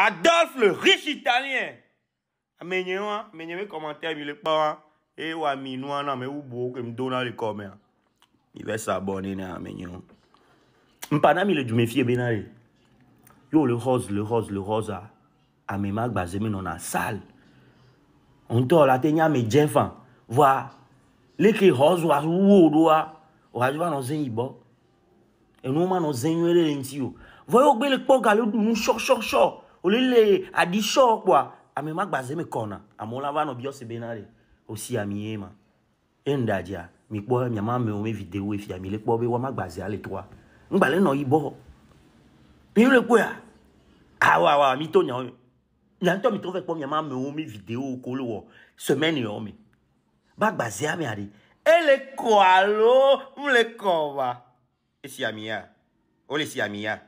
Adolphe le riche italien. Amenye wa, amenye me commentaire eh, mi le pa wa. E wa mi nou an ame ou bo ke mdona le kome ya. Mi ve s'abonne na amenye wa. Mpana mi le du mefie benare. Yo le rose, le rose, le rosa. a. Ame mak bazeme non a sal. Onto la te nya me jenfan. Vwa, leke rose wa ou do wa. O hajwa non zen yibo. Et nous man non zen ywe le lenti yo. Voyo gbe le kpo gale ou nou shok shok shok olile adishokwa amemagbaze mikona amolavano byose benare osiamiema endadia mikpɔ miamame wo me video efia mi le kpɔ be woama gbaze ale toa ŋgba le nɔ yibɔ mi le kpɔa awa awa mi to nyawo miãtɔ mi to fɛ kpɔ miamame wo me video ko le wɔ semaine yɔ me ba gbazea mea de ele kɔ alo mle kɔ wa esi amia o le si amia.